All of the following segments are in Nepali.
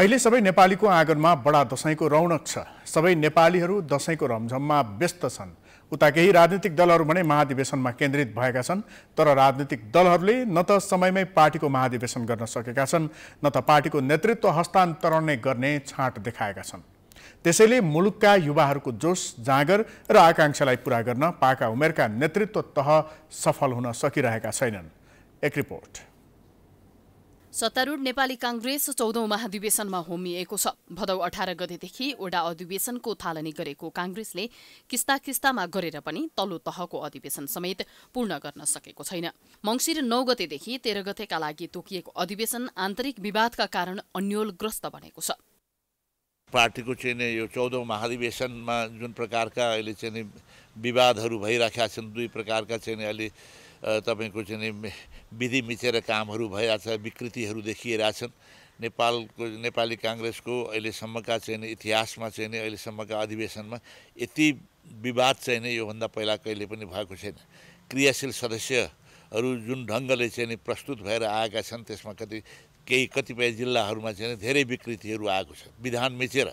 अहिले सबै नेपालीको आँगनमा बडा दसैँको रौनक छ सबै नेपालीहरू दसैँको रमझममा व्यस्त छन् उता केही राजनीतिक दलहरू भने महाधिवेशनमा केन्द्रित भएका छन् तर राजनीतिक दलहरूले न त समयमै पार्टीको महाधिवेशन गर्न सकेका छन् न त पार्टीको नेतृत्व हस्तान्तरण नै गर्ने छाँट देखाएका छन् त्यसैले मुलुकका युवाहरूको जोस जाँगर र आकाङ्क्षालाई पुरा गर्न पाका उमेरका नेतृत्व तह सफल हुन सकिरहेका छैनन् एक रिपोर्ट सत्तारूढ नेपाली काङ्ग्रेस चौधौं महाधिवेशनमा होमिएको छ भदौ अठार गतेदेखि ओडा अधिवेशनको थालनी गरेको काङ्ग्रेसले किस्ता किस्तामा गरेर पनि तल्लो तहको अधिवेशन समेत पूर्ण गर्न सकेको छैन मङ्सिर नौ गतेदेखि तेह्र गतेका लागि तोकिएको अधिवेशन आन्तरिक विवादका कारण अन्यलग्रस्त बनेको छ पार्टीको चाहिँ यो चौधौँ महाधिवेशनमा जुन प्रकारका अहिले चाहिँ विवादहरू भइराखेका छन् दुई प्रकारका चाहिँ अहिले तपाईँको चाहिँ विधि मिचेर कामहरू भइरहेछ विकृतिहरू देखिरहेछन् नेपालको नेपाली काङ्ग्रेसको अहिलेसम्मका चाहिँ इतिहासमा चाहिँ नि अहिलेसम्मका अधिवेशनमा यति विवाद चाहिँ नै योभन्दा पहिला कहिले पनि भएको छैन क्रियाशील सदस्यहरू जुन ढङ्गले चाहिँ नि प्रस्तुत भएर आएका छन् त्यसमा कति केही कतिपय जिल्लाहरूमा चाहिँ धेरै विकृतिहरू आएको छ विधान मिचेर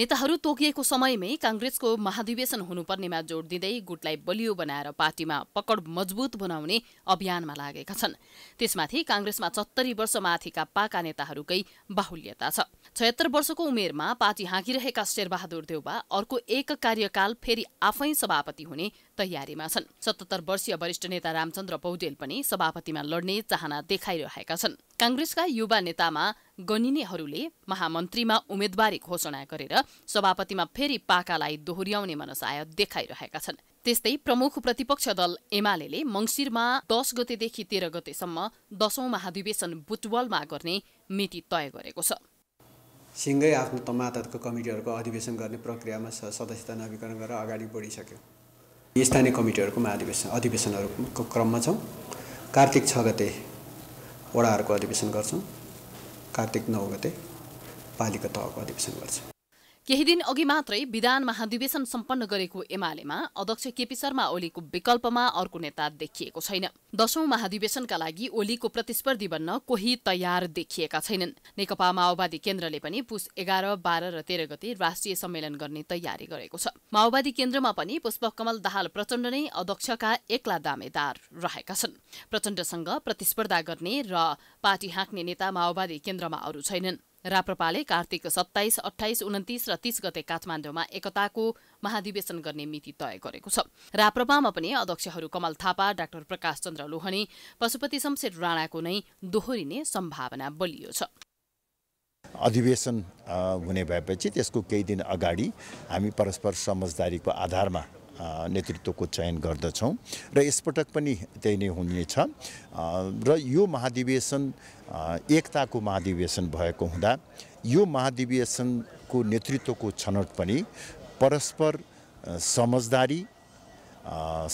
नेताहरू तोकिएको समयमै काङ्ग्रेसको महाधिवेशन हुनुपर्नेमा जोड दिँदै गुटलाई बलियो बनाएर पार्टीमा पकड मजबुत बनाउने अभियानमा लागेका छन् त्यसमाथि काङ्ग्रेसमा सत्तरी वर्ष माथिका पाका नेताहरूकै बाहुल्यता छ छयत्तर वर्षको उमेरमा पार्टी हाँकिरहेका शेरबहादुर देउबा अर्को एक कार्यकाल फेरि आफै सभापति हुने तयारीमा छन् सतहत्तर वर्षीय वरिष्ठ नेता रामचन्द्र पौडेल पनि सभापतिमा लड्ने चाहना देखाइरहेका छन् काङ्ग्रेसका युवा नेतामा गनिनेहरूले महामन्त्रीमा उम्मेद्वारी घोषणा गरेर सभापतिमा फेरि पाकालाई दोहोर्याउने मनसाय देखाइरहेका छन् त्यस्तै प्रमुख प्रतिपक्ष दल एमाले मङ्सिरमा दस गतेदेखि तेह्र गतेसम्म दशौं महाधिवेशन बुटवलमा गर्ने मिति तय गरेको छ सिँगै आफ्नो तमातको कमिटीहरूको अधिवेशन गर्ने प्रक्रियामा सदस्यता नवीकरण गरेर अगाडि बढिसक्यो स्थानीय कमिटीहरूको महाधिवेशन अधिवेशनहरूको क्रममा छौँ कार्तिक छ गते वडाहरूको अधिवेशन गर्छौँ कार्तिक नौ गते पालिका तहको अधिवेशन गर्छौँ केही दिन अघि मात्रै विधान महाधिवेशन सम्पन्न गरेको एमालेमा अध्यक्ष केपी शर्मा ओलीको विकल्पमा अर्को नेता देखिएको छैन दशौं महाधिवेशनका लागि ओलीको प्रतिस्पर्धी बन्न कोही तयार देखिएका छैनन् नेकपा माओवादी केन्द्रले पनि पुष एघार बाह्र र तेह्र गते राष्ट्रिय सम्मेलन गर्ने तयारी गरेको छ माओवादी केन्द्रमा पनि पुष्पकमल दाहाल प्रचण्ड नै अध्यक्षका एक्ला दामेदार रहेका छन् प्रचण्डसँग प्रतिस्पर्धा गर्ने र पार्टी हाँक्ने नेता माओवादी केन्द्रमा अरू छैनन् राप्रपाले कार्तिक सत्ताइस अठाइस उन्तिस र तीस गते काठमाडौँमा एकताको महाधिवेशन गर्ने मिति तय गरेको छ राप्रपामा पनि अध्यक्षहरू कमल थापा डाक्टर प्रकाश चन्द्र लोहनी पशुपति शमशेर राणाको नै दोहोरिने सम्भावना बलियो छ अधिवेशन हुने भएपछि त्यसको केही दिन अगाडि हामी परस्पर समझदारीको आधारमा नेतृत्वको चयन गर्दछौँ र यसपटक पनि त्यही नै हुनेछ र यो महाधिवेशन एकताको महाधिवेशन भएको हुँदा यो महाधिवेशनको नेतृत्वको छनौट पनि परस्पर समझदारी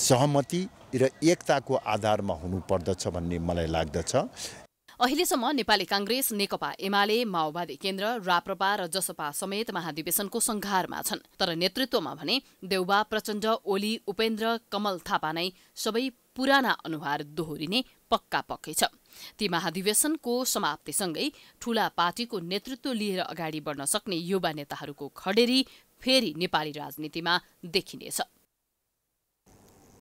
सहमति र एकताको आधारमा हुनुपर्दछ भन्ने मलाई लाग्दछ अहिलेसम्म नेपाली काङ्ग्रेस नेकपा एमाले माओवादी केन्द्र राप्रपा र जसपा समेत महाधिवेशनको संघारमा छन् तर नेतृत्वमा भने देउबा प्रचण्ड ओली उपेन्द्र कमल थापा नै सबै पुराना अनुहार दोहोरिने पक्का पक्कै छ ती महाधिवेशनको समाप्तिसँगै ठूला पार्टीको नेतृत्व लिएर अगाडि बढ्न सक्ने युवा नेताहरूको खडेरी फेरि नेपाली राजनीतिमा देखिनेछ